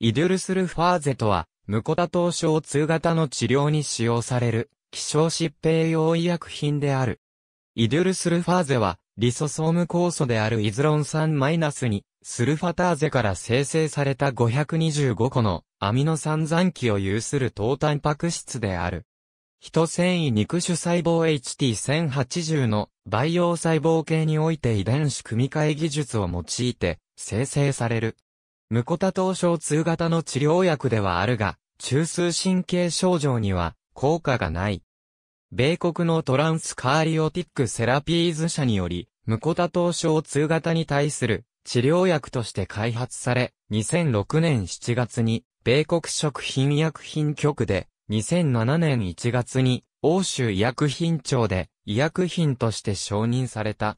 イドゥルスルファーゼとは、ムコタ糖症痛型の治療に使用される、希少疾病用医薬品である。イドゥルスルファーゼは、リソソーム酵素であるイズロン酸マイナスに、スルファターゼから生成された525個のアミノ酸残基を有する糖タンパク質である。人繊維肉種細胞 HT1080 の培養細胞系において遺伝子組み換え技術を用いて生成される無コタ糖症2型の治療薬ではあるが、中枢神経症状には効果がない。米国のトランスカーリオティックセラピーズ社により、無コタ糖症2型に対する治療薬として開発され、2006年7月に米国食品医薬品局で、2007年1月に欧州医薬品庁で医薬品として承認された。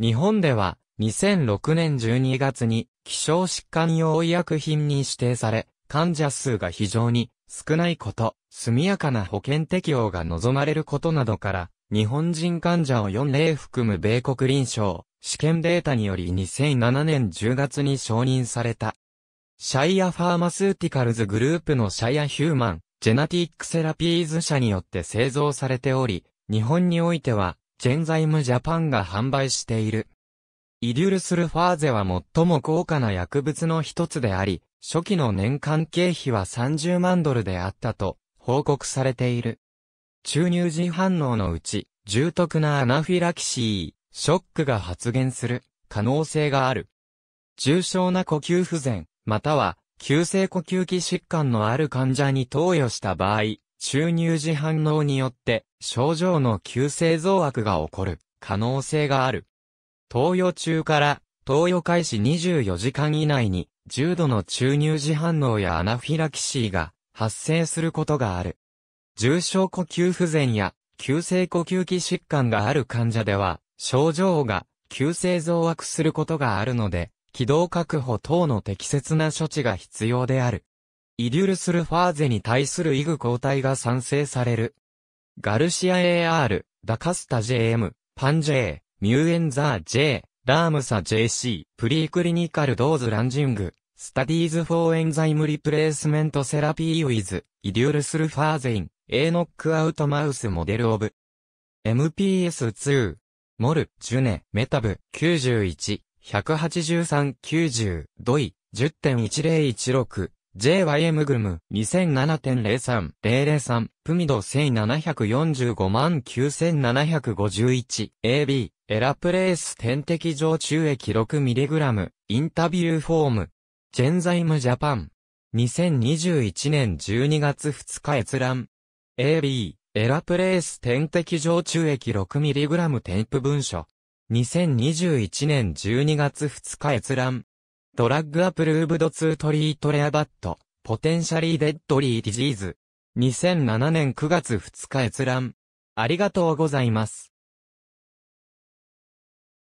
日本では2006年12月に希少疾患用医薬品に指定され、患者数が非常に少ないこと、速やかな保険適用が望まれることなどから、日本人患者を4例含む米国臨床、試験データにより2007年10月に承認された。シャイアファーマスーティカルズグループのシャイアヒューマン、ジェナティックセラピーズ社によって製造されており、日本においては、ジェンザイムジャパンが販売している。イデュルスルファーゼは最も高価な薬物の一つであり、初期の年間経費は30万ドルであったと報告されている。注入時反応のうち、重篤なアナフィラキシー、ショックが発現する可能性がある。重症な呼吸不全、または急性呼吸器疾患のある患者に投与した場合、注入時反応によって症状の急性増悪が起こる可能性がある。投与中から投与開始24時間以内に重度の注入時反応やアナフィラキシーが発生することがある。重症呼吸不全や急性呼吸器疾患がある患者では症状が急性増悪することがあるので、気道確保等の適切な処置が必要である。イデュルスルファーゼに対するイグ抗体が産生される。ガルシア AR、ダカスタ JM、パン J、ミューエンザー J、ラームサ JC、プリークリニカルドーズランジング、スタディーズフォーエンザイムリプレースメントセラピーウィズ、イデュールスルファーゼイン、A ノックアウトマウスモデルオブ、MPS2、モル、ジュネ、メタブ、91、183、90、ドイ、10.1016、JYM グム、2007.03、003、プミド1745 9751、AB、エラプレース点滴上中液 6mg、インタビューフォーム。ジェンザイムジャパン。2021年12月2日閲覧。AB、エラプレース点滴上中液 6mg 添付文書。2021年12月2日閲覧。ドラッグアプルーブドートリートレアバット、ポテンシャリーデッドリーディジーズ。2007年9月2日閲覧。ありがとうございます。